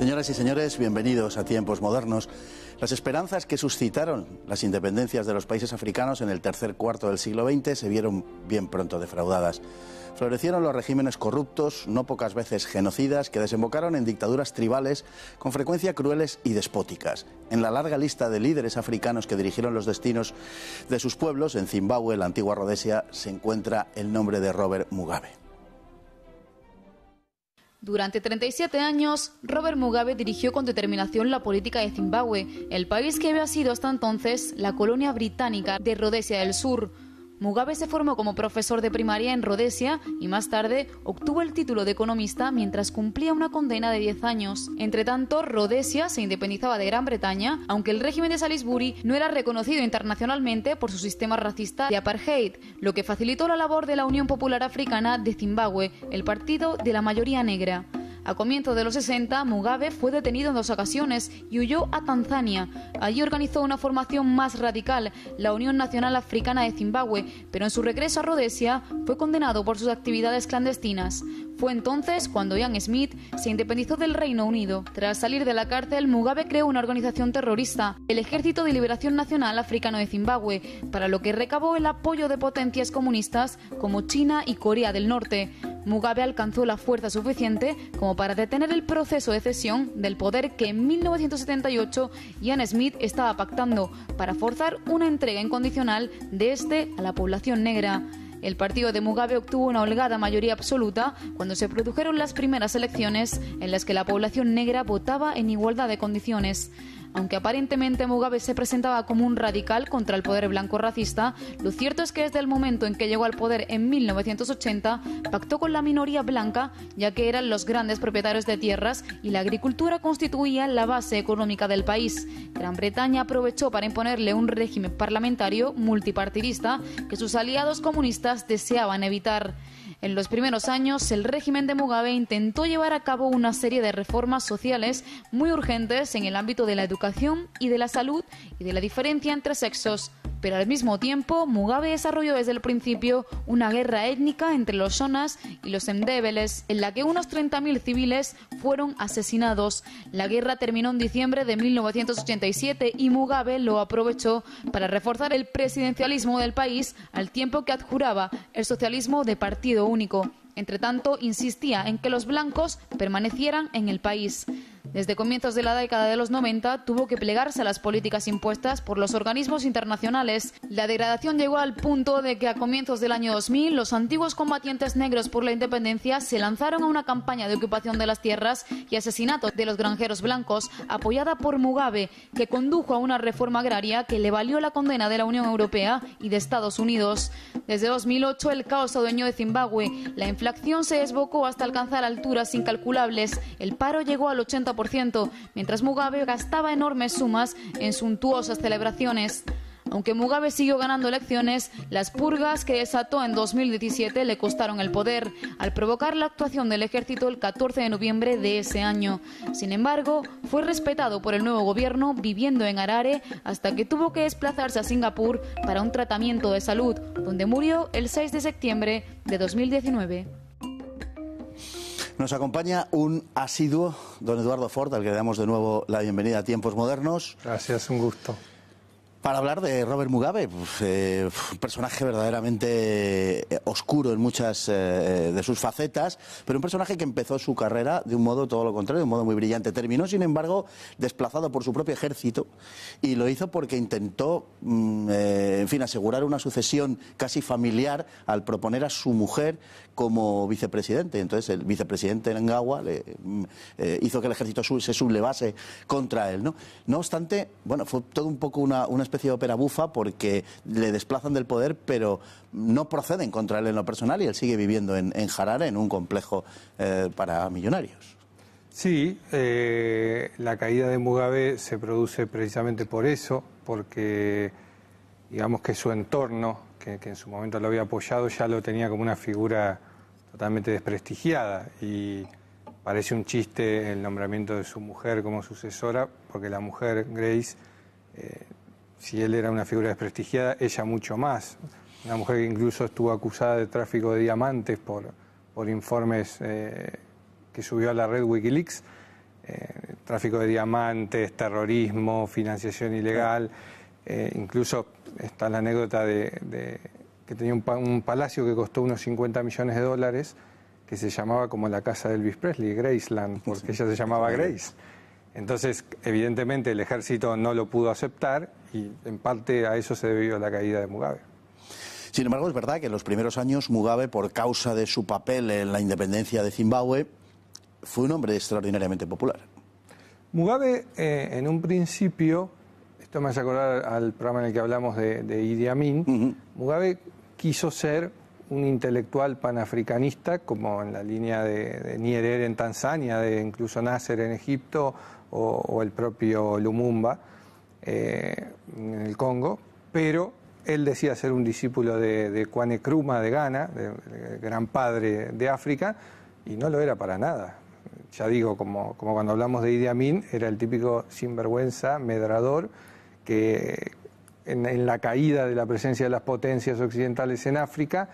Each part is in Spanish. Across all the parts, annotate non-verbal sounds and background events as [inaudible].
Señoras y señores, bienvenidos a tiempos modernos. Las esperanzas que suscitaron las independencias de los países africanos en el tercer cuarto del siglo XX se vieron bien pronto defraudadas. Florecieron los regímenes corruptos, no pocas veces genocidas, que desembocaron en dictaduras tribales con frecuencia crueles y despóticas. En la larga lista de líderes africanos que dirigieron los destinos de sus pueblos, en Zimbabue, la antigua Rhodesia, se encuentra el nombre de Robert Mugabe. Durante 37 años, Robert Mugabe dirigió con determinación la política de Zimbabue, el país que había sido hasta entonces la colonia británica de Rhodesia del Sur. Mugabe se formó como profesor de primaria en Rhodesia y más tarde obtuvo el título de economista mientras cumplía una condena de 10 años. Entre tanto, Rhodesia se independizaba de Gran Bretaña, aunque el régimen de Salisbury no era reconocido internacionalmente por su sistema racista de apartheid, lo que facilitó la labor de la Unión Popular Africana de Zimbabue, el partido de la mayoría negra. A comienzos de los 60, Mugabe fue detenido en dos ocasiones y huyó a Tanzania. Allí organizó una formación más radical, la Unión Nacional Africana de Zimbabue, pero en su regreso a Rhodesia fue condenado por sus actividades clandestinas. Fue entonces cuando Ian Smith se independizó del Reino Unido. Tras salir de la cárcel, Mugabe creó una organización terrorista, el Ejército de Liberación Nacional Africano de Zimbabue, para lo que recabó el apoyo de potencias comunistas como China y Corea del Norte. Mugabe alcanzó la fuerza suficiente como para detener el proceso de cesión del poder que en 1978 Ian Smith estaba pactando para forzar una entrega incondicional de este a la población negra. El partido de Mugabe obtuvo una holgada mayoría absoluta cuando se produjeron las primeras elecciones en las que la población negra votaba en igualdad de condiciones. Aunque aparentemente Mugabe se presentaba como un radical contra el poder blanco racista, lo cierto es que desde el momento en que llegó al poder en 1980, pactó con la minoría blanca, ya que eran los grandes propietarios de tierras y la agricultura constituía la base económica del país. Gran Bretaña aprovechó para imponerle un régimen parlamentario multipartidista que sus aliados comunistas deseaban evitar. En los primeros años, el régimen de Mugabe intentó llevar a cabo una serie de reformas sociales muy urgentes en el ámbito de la educación y de la salud y de la diferencia entre sexos pero al mismo tiempo, Mugabe desarrolló desde el principio una guerra étnica entre los Shonas y los Endebeles, en la que unos 30.000 civiles fueron asesinados. La guerra terminó en diciembre de 1987 y Mugabe lo aprovechó para reforzar el presidencialismo del país al tiempo que adjuraba el socialismo de partido único. Entre tanto, insistía en que los blancos permanecieran en el país. Desde comienzos de la década de los 90 tuvo que plegarse a las políticas impuestas por los organismos internacionales. La degradación llegó al punto de que a comienzos del año 2000 los antiguos combatientes negros por la independencia se lanzaron a una campaña de ocupación de las tierras y asesinato de los granjeros blancos apoyada por Mugabe, que condujo a una reforma agraria que le valió la condena de la Unión Europea y de Estados Unidos. Desde 2008 el caos adueñó de Zimbabue, la inflación se desbocó hasta alcanzar alturas incalculables, el paro llegó al 80 mientras Mugabe gastaba enormes sumas en suntuosas celebraciones. Aunque Mugabe siguió ganando elecciones, las purgas que desató en 2017 le costaron el poder, al provocar la actuación del ejército el 14 de noviembre de ese año. Sin embargo, fue respetado por el nuevo gobierno viviendo en Harare hasta que tuvo que desplazarse a Singapur para un tratamiento de salud, donde murió el 6 de septiembre de 2019. Nos acompaña un asiduo, don Eduardo Ford, al que le damos de nuevo la bienvenida a Tiempos Modernos. Gracias, un gusto. Para hablar de Robert Mugabe, eh, un personaje verdaderamente eh, oscuro en muchas eh, de sus facetas, pero un personaje que empezó su carrera de un modo todo lo contrario, de un modo muy brillante. Terminó, sin embargo, desplazado por su propio ejército y lo hizo porque intentó, mm, en fin, asegurar una sucesión casi familiar al proponer a su mujer como vicepresidente. Entonces el vicepresidente Ngawa le, mm, hizo que el ejército se sublevase contra él. ¿no? no obstante, bueno, fue todo un poco una, una especie de ópera bufa porque le desplazan del poder, pero no proceden contra él en lo personal y él sigue viviendo en, en Harare, en un complejo eh, para millonarios. Sí, eh, la caída de Mugabe se produce precisamente por eso, porque digamos que su entorno, que, en su momento lo había apoyado, ya lo tenía como una figura totalmente desprestigiada y parece un chiste el nombramiento de su mujer como sucesora, porque la mujer Grace eh, si él era una figura desprestigiada, ella mucho más. Una mujer que incluso estuvo acusada de tráfico de diamantes por, por informes eh, que subió a la red Wikileaks. Eh, tráfico de diamantes, terrorismo, financiación ilegal. Eh, incluso está la anécdota de, que tenía un, palacio que costó unos 50 millones de dólares, que se llamaba como la casa de Elvis Presley, Graceland, porque ella se llamaba Grace. Entonces, evidentemente, el ejército no lo pudo aceptar y en parte a eso se debió la caída de Mugabe. Sin embargo, es verdad que en los primeros años Mugabe, por causa de su papel en la independencia de Zimbabue, fue un hombre extraordinariamente popular. Mugabe, eh, en un principio, esto me hace acordar al programa en el que hablamos de, Idi Amin, Mugabe quiso ser un intelectual panafricanista, como en la línea de, Nyerere en Tanzania, de incluso Nasser en Egipto o el propio Lumumba. Eh, en el Congo, pero él decía ser un discípulo de, de Kwame de Ghana, el gran padre de África, y no lo era para nada. Ya digo, como, como cuando hablamos de Idi Amin, era el típico sinvergüenza, medrador, que en, la caída de la presencia de las potencias occidentales en África,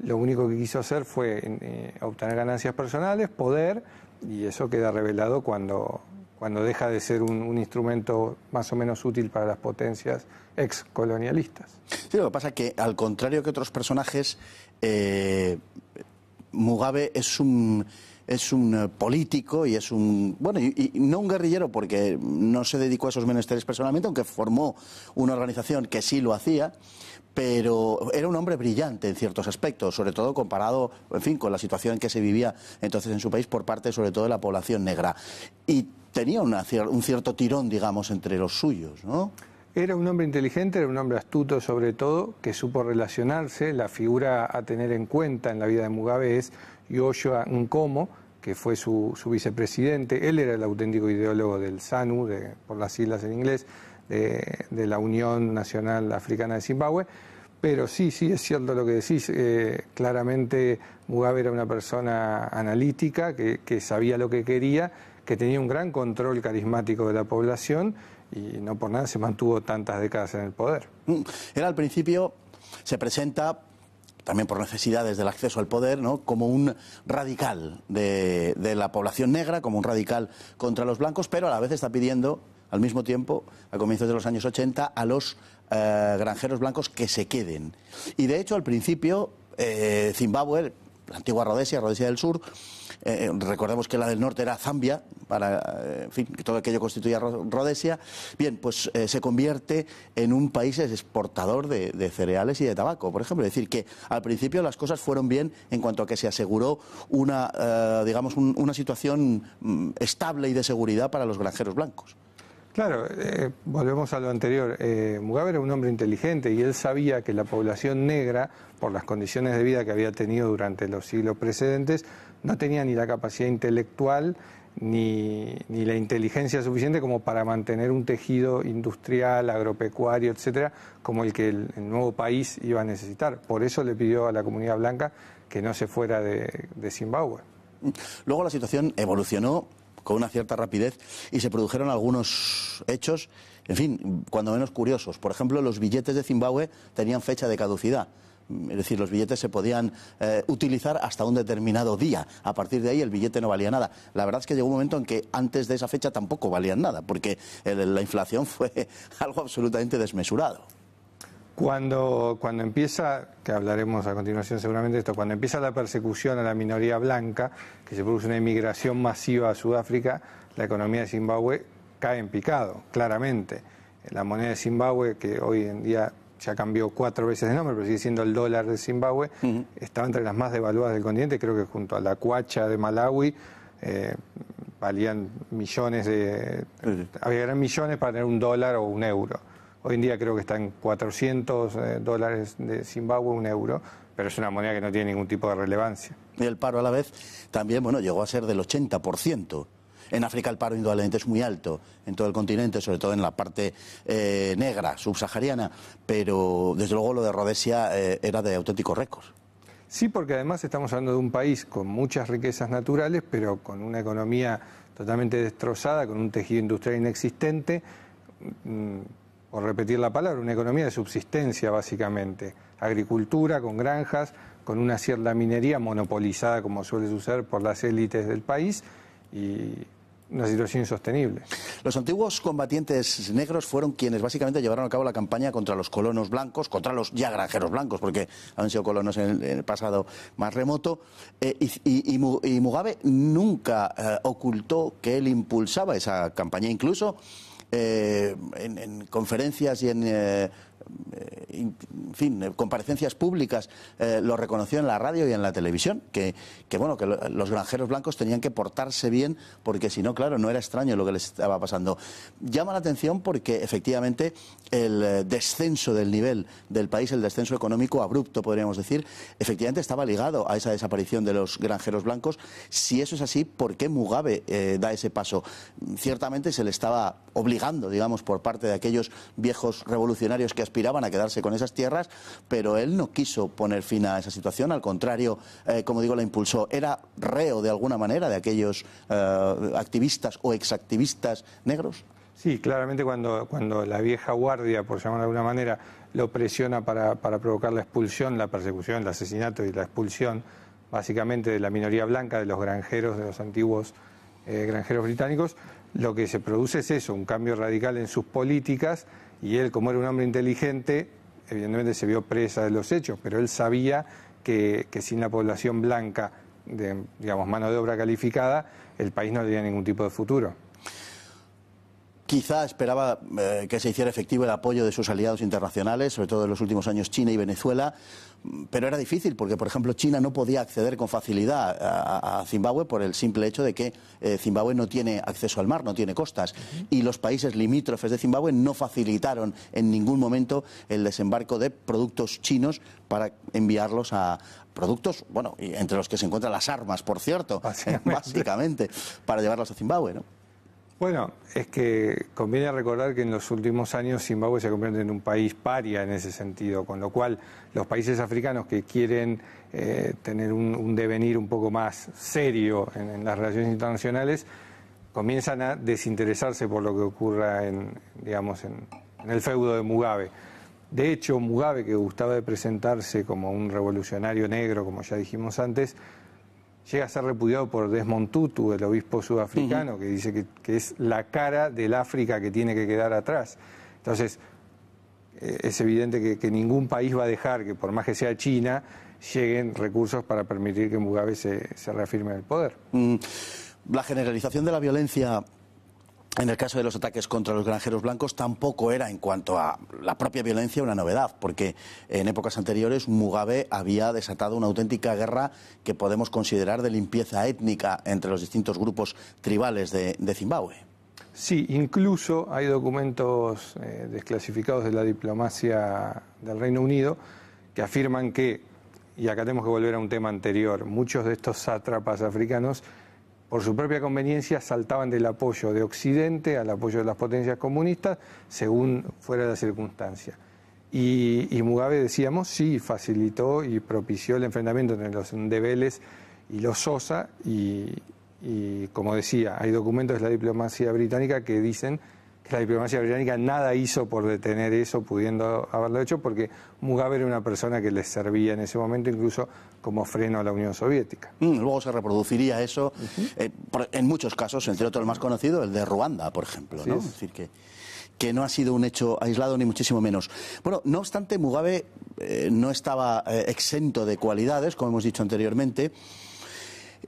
lo único que quiso hacer fue eh, obtener ganancias personales, poder, y eso queda revelado cuando cuando deja de ser un, instrumento más o menos útil para las potencias excolonialistas. Sí, lo que pasa es que, al contrario que otros personajes, eh, Mugabe es un es un eh, político y es un bueno y, no un guerrillero porque no se dedicó a esos menesteres personalmente aunque formó una organización que sí lo hacía pero era un hombre brillante en ciertos aspectos, sobre todo comparado, en fin, con la situación en que se vivía entonces en su país por parte, sobre todo, de la población negra. Y tenía un cierto tirón, digamos, entre los suyos, ¿no? Era un hombre inteligente, era un hombre astuto sobre todo, que supo relacionarse. La figura a tener en cuenta en la vida de Mugabe es Yoshua Nkomo, que fue su, vicepresidente. Él era el auténtico ideólogo del SANU, por las islas en inglés, de, la Unión Nacional Africana de Zimbabue. Pero sí, sí, es cierto lo que decís. Eh, claramente Mugabe era una persona analítica, que, sabía lo que quería, que tenía un gran control carismático de la población y no por nada se mantuvo tantas décadas en el poder. Era mm, al principio, se presenta también por necesidades del acceso al poder, ¿no? como un radical de la población negra, como un radical contra los blancos, pero a la vez está pidiendo al mismo tiempo, a comienzos de los años 80, a los eh, granjeros blancos que se queden. Y de hecho, al principio, eh, Zimbabue, la antigua Rodesia, Rodesia del Sur, eh, recordemos que la del norte era Zambia, para, en fin, que todo aquello constituía Rodesia, bien, pues se convierte en un país exportador de, cereales y de tabaco, por ejemplo. Es decir, que al principio las cosas fueron bien en cuanto a que se aseguró una, digamos, una situación mm, estable y de seguridad para los granjeros blancos. Claro, eh, volvemos a lo anterior. Eh, Mugabe era un hombre inteligente y él sabía que la población negra, por las condiciones de vida que había tenido durante los siglos precedentes, no tenía ni la capacidad intelectual ni, la inteligencia suficiente como para mantener un tejido industrial, agropecuario, etcétera, como el que el, nuevo país iba a necesitar. Por eso le pidió a la comunidad blanca que no se fuera de, de Zimbabue. Luego la situación evolucionó con una cierta rapidez y se produjeron algunos hechos, en fin, cuando menos curiosos. Por ejemplo, los billetes de Zimbabue tenían fecha de caducidad. Es decir, los billetes se podían eh, utilizar hasta un determinado día. A partir de ahí el billete no valía nada. La verdad es que llegó un momento en que antes de esa fecha tampoco valían nada, porque la inflación [laughs] fue algo absolutamente desmesurado. Cuando, cuando empieza, que hablaremos a continuación seguramente de esto, cuando empieza la persecución a la minoría blanca, que se produce una inmigración masiva a Sudáfrica, la economía de Zimbabue cae en picado, claramente. La moneda de Zimbabue, que hoy en día ya cambió cuatro veces de nombre, pero sigue siendo el dólar de Zimbabue, estaba entre las más devaluadas del continente, creo que junto a la cuacha de Malawi, eh, valían millones de... había millones para tener un dólar o un euro. Hoy en día creo que está en 400 dólares de Zimbabue, un euro, pero es una moneda que no tiene ningún tipo de relevancia. Y el paro a la vez también, bueno, llegó a ser del 80%. En África el paro indudablemente es muy alto, en todo el continente, sobre todo en la parte eh, negra, subsahariana, pero desde luego lo de Rhodesia eh, era de auténticos récords. Sí, porque además estamos hablando de un país con muchas riquezas naturales, pero con una economía totalmente destrozada, con un tejido industrial inexistente. Mm, por repetir la palabra, una economía de subsistencia básicamente. Agricultura con granjas, con una cierta minería monopolizada como suele suceder por las élites del país y una situación insostenible. Los antiguos combatientes negros fueron quienes básicamente llevaron a cabo la campaña contra los colonos blancos, contra los ya granjeros blancos, porque han sido colonos en el, pasado más remoto. Eh, y, Mugabe nunca eh, ocultó que él impulsaba esa campaña, incluso eh, en, conferencias y en eh, eh, en fin, eh, comparecencias públicas, eh, lo reconoció en la radio y en la televisión, que, bueno, que los granjeros blancos tenían que portarse bien, porque si no, claro, no era extraño lo que les estaba pasando. Llama la atención porque efectivamente el descenso del nivel del país, el descenso económico abrupto, podríamos decir, efectivamente estaba ligado a esa desaparición de los granjeros blancos. Si eso es así, ¿por qué Mugabe da ese paso? Ciertamente se le estaba obligando, digamos, por parte de aquellos viejos revolucionarios que aspiraban a quedarse con esas tierras, pero él no quiso poner fin a esa situación, al contrario, eh, como digo, la impulsó. Era reo de alguna manera de aquellos eh, activistas o exactivistas negros. Sí, claramente cuando, cuando la vieja guardia, por llamarlo de alguna manera, lo presiona para, para provocar la expulsión, la persecución, el asesinato y la expulsión, básicamente de la minoría blanca, de los granjeros, de los antiguos eh, granjeros británicos, lo que se produce es eso, un cambio radical en sus políticas y él, como era un hombre inteligente, evidentemente se vio presa de los hechos, pero él sabía que, sin la población blanca, de, digamos, mano de obra calificada, el país no tenía ningún tipo de futuro. Quizá esperaba eh, que se hiciera efectivo el apoyo de sus aliados internacionales, sobre todo en los últimos años China y Venezuela, pero era difícil porque, por ejemplo, China no podía acceder con facilidad a, Zimbabue por el simple hecho de que eh, Zimbabue no tiene acceso al mar, no tiene costas, y los países limítrofes de Zimbabue no facilitaron en ningún momento el desembarco de productos chinos para enviarlos a, productos, bueno, entre los que se encuentran las armas, por cierto, básicamente, [laughs] para llevarlos a Zimbabue, ¿no? Bueno, es que conviene recordar que en los últimos años Zimbabue se convertido en un país paria en ese sentido, con lo cual los países africanos que quieren eh, tener un, devenir un poco más serio en, las relaciones internacionales comienzan a desinteresarse por lo que ocurra en, digamos, en el feudo de Mugabe. De hecho, Mugabe, que gustaba de presentarse como un revolucionario negro, como ya dijimos antes, llega a ser repudiado por Desmond Tutu, el obispo sudafricano, que dice que, es la cara del África que tiene que quedar atrás. Entonces, eh, es evidente que, ningún país va a dejar que, por más que sea China, lleguen recursos para permitir que Mugabe se, reafirme en el poder. Mm, la generalización de la violencia en el caso de los ataques contra los granjeros blancos tampoco era en cuanto a la propia violencia una novedad, porque en épocas anteriores Mugabe había desatado una auténtica guerra que podemos considerar de limpieza étnica entre los distintos grupos tribales de, Zimbabue. Sí, incluso hay documentos eh, desclasificados de la diplomacia del Reino Unido que afirman que, y acá tenemos que volver a un tema anterior, muchos de estos sátrapas africanos por su propia conveniencia, saltaban del apoyo de Occidente al apoyo de las potencias comunistas, según fuera la circunstancia. Y, Mugabe, decíamos, sí, facilitó y propició el enfrentamiento entre los Ndebeles y los Sosa, y, y como decía, hay documentos de la diplomacia británica que dicen la diplomacia británica nada hizo por detener eso, pudiendo haberlo hecho, porque Mugabe era una persona que les servía en ese momento incluso como freno a la Unión Soviética. Mm, luego se reproduciría eso eh, en muchos casos, entre otros el más conocido, el de Ruanda, por ejemplo. Es. decir, que, que no ha sido un hecho aislado ni muchísimo menos. Bueno, no obstante, Mugabe eh, no estaba eh, exento de cualidades, como hemos dicho anteriormente.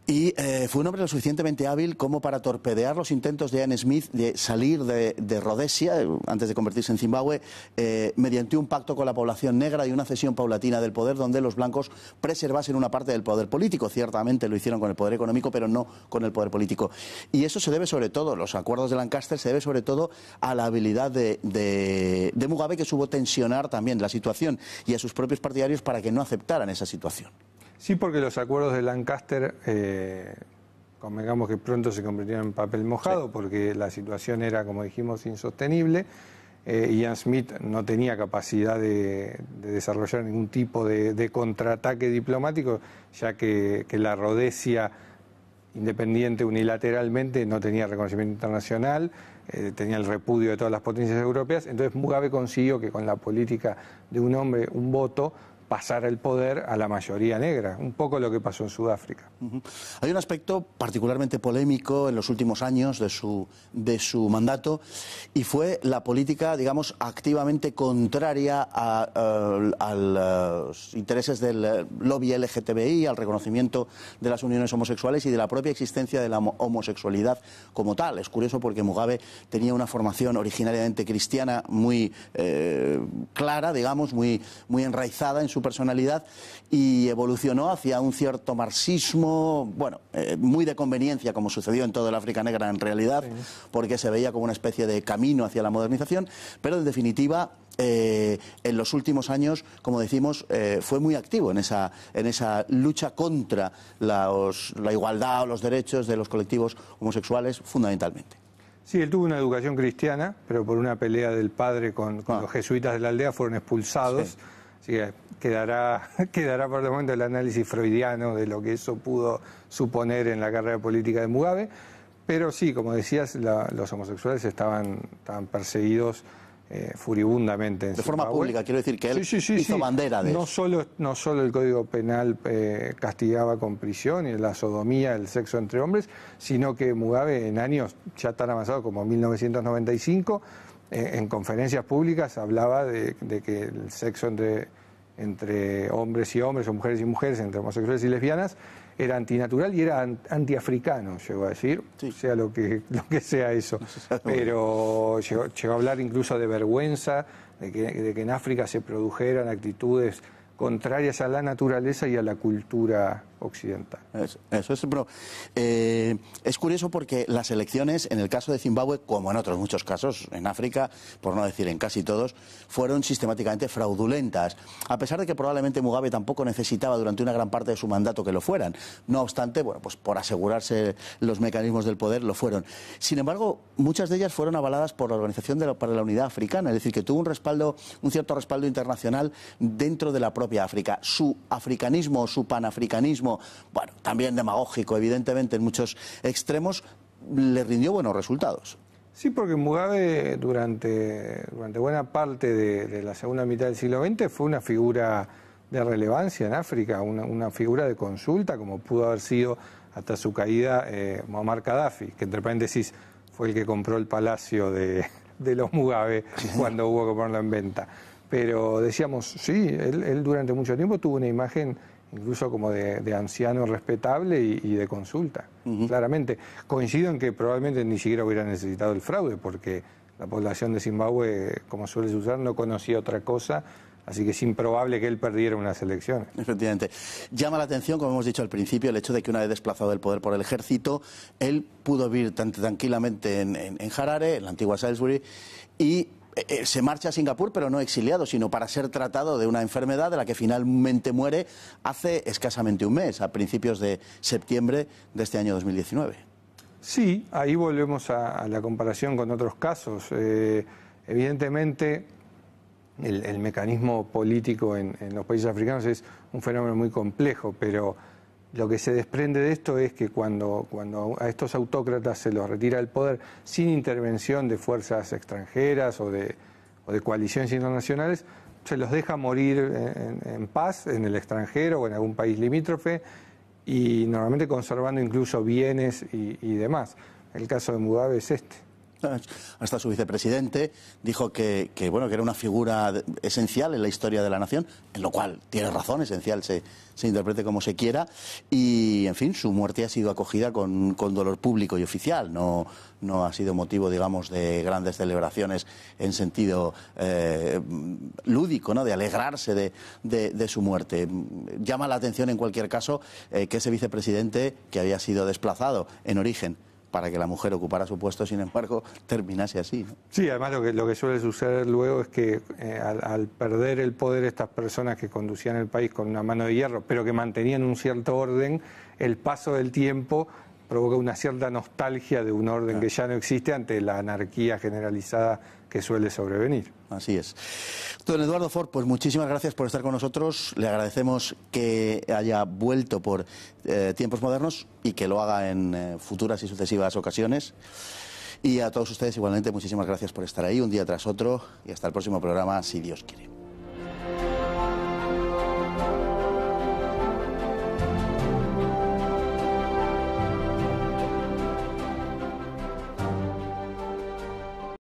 Y eh, fue un hombre lo suficientemente hábil como para torpedear los intentos de Ian Smith de salir de, de Rhodesia, eh, antes de convertirse en Zimbabue, eh, mediante un pacto con la población negra y una cesión paulatina del poder donde los blancos preservasen una parte del poder político. Ciertamente lo hicieron con el poder económico, pero no con el poder político. Y eso se debe sobre todo, los acuerdos de Lancaster se debe sobre todo a la habilidad de, de Mugabe, que supo tensionar también la situación y a sus propios partidarios para que no aceptaran esa situación. Sí, porque los acuerdos de Lancaster, eh, convengamos que pronto se convirtieron en papel mojado, porque la situación era, como dijimos, insostenible. Eh, Ian Smith no tenía capacidad de, desarrollar ningún tipo de, contraataque diplomático, ya que, la Rhodesia independiente unilateralmente no tenía reconocimiento internacional, eh, tenía el repudio de todas las potencias europeas, entonces Mugabe consiguió que con la política de un hombre, un voto, pasar el poder a la mayoría negra, un poco lo que pasó en Sudáfrica. Hay un aspecto particularmente polémico en los últimos años de su, de su mandato y fue la política, digamos, activamente contraria a, eh, los intereses del lobby LGTBI, al reconocimiento de las uniones homosexuales y de la propia existencia de la homosexualidad como tal. Es curioso porque Mugabe tenía una formación originariamente cristiana muy eh, clara, digamos, muy, muy enraizada en su su personalidad y evolucionó hacia un cierto marxismo, bueno, eh, muy de conveniencia, como sucedió en todo el África Negra en realidad, porque se veía como una especie de camino hacia la modernización, pero en definitiva eh, en los últimos años, como decimos, eh, fue muy activo en esa, en esa lucha contra la, la igualdad o los derechos de los colectivos homosexuales, fundamentalmente. Sí, él tuvo una educación cristiana, pero por una pelea del padre con, ah. los jesuitas de la aldea fueron expulsados. Sí, eh, quedará, [laughs] quedará por el momento el análisis freudiano de lo que eso pudo suponer en la carrera política de Mugabe. Pero sí, como decías, los homosexuales estaban, tan perseguidos eh, furibundamente. En de forma pública, quiero decir que él hizo bandera de no eso. Solo, no solo el Código Penal eh, castigaba con prisión y la sodomía, el sexo entre hombres, sino que Mugabe en años ya tan avanzados como 1995 eh, en, conferencias públicas hablaba de, que el sexo entre, hombres y hombres, o mujeres y mujeres, entre homosexuales y lesbianas, era antinatural y era antiafricano, llegó a decir, sea lo que, [laughs] lo que sea eso. Pero llegó, a hablar incluso de vergüenza, de que en África se produjeran actitudes contrarias a la naturaleza y a la cultura occidental. Eso, es, eh, es curioso porque las elecciones, en el caso de Zimbabue, como en otros muchos casos, en África, por no decir en casi todos, fueron sistemáticamente fraudulentas, a pesar de que probablemente Mugabe tampoco necesitaba durante una gran parte de su mandato que lo fueran. No obstante, bueno, pues por asegurarse los mecanismos del poder lo fueron. Sin embargo, muchas de ellas fueron avaladas por la Organización de para la Unidad Africana, es decir, que tuvo un respaldo, un cierto respaldo internacional dentro de la propia África. Su africanismo, su panafricanismo bueno, también demagógico, evidentemente, en muchos extremos, le rindió buenos resultados. Sí, porque Mugabe durante, durante buena parte de, la segunda mitad del siglo XX fue una figura de relevancia en África, una, figura de consulta, como pudo haber sido hasta su caída eh, Muammar Gaddafi, que entre paréntesis fue el que compró el palacio de, los Mugabe [laughs] cuando hubo que ponerlo en venta. Pero decíamos, sí, él durante mucho tiempo tuvo una imagen incluso como de, anciano respetable y, de consulta. Claramente, coincido en que probablemente ni siquiera hubiera necesitado el fraude, porque la población de Zimbabue, como suele usar, no conocía otra cosa. Así que es improbable que él perdiera unas elecciones. Efectivamente. Llama la atención, como hemos dicho al principio, el hecho de que una vez desplazado el poder por el ejército, él pudo vivir tan tranquilamente en, en Harare, en la antigua Salisbury, y eh, eh, se marcha a Singapur, pero no exiliado, sino para ser tratado de una enfermedad de la que finalmente muere hace escasamente un mes, a principios de septiembre de este año 2019. Sí, ahí volvemos a, la comparación con otros casos. Eh, evidentemente, el, mecanismo político en los países africanos es un fenómeno muy complejo, pero lo que se desprende de esto es que cuando, cuando a estos autócratas se los retira el poder sin intervención de fuerzas extranjeras o de, o de coaliciones internacionales, se los deja morir en, paz en el extranjero o en algún país limítrofe y normalmente conservando incluso bienes y, y demás. El caso de Mugabe es este. [laughs] hasta su vicepresidente, dijo que, bueno, que era una figura esencial en la historia de la nación, en lo cual tiene razón, esencial, se, se interprete como se quiera, y en fin, su muerte ha sido acogida con, dolor público y oficial, no, no ha sido motivo, digamos, de grandes celebraciones en sentido eh, lúdico, ¿no? de alegrarse de, de, su muerte. Llama la atención, en cualquier caso, eh, que ese vicepresidente, que había sido desplazado en origen para que la mujer ocupara su puesto, sin embargo, terminase así. Sí, además lo que, lo que suele suceder luego es que eh, al, perder el poder estas personas que conducían el país con una mano de hierro, pero que mantenían un cierto orden, el paso del tiempo provoca una cierta nostalgia de un orden que ya no existe ante la anarquía generalizada que suele sobrevenir. Así es. Don Eduardo Ford, pues muchísimas gracias por estar con nosotros. Le agradecemos que haya vuelto por eh, tiempos modernos y que lo haga en eh, futuras y sucesivas ocasiones. Y a todos ustedes igualmente muchísimas gracias por estar ahí un día tras otro y hasta el próximo programa, si Dios quiere.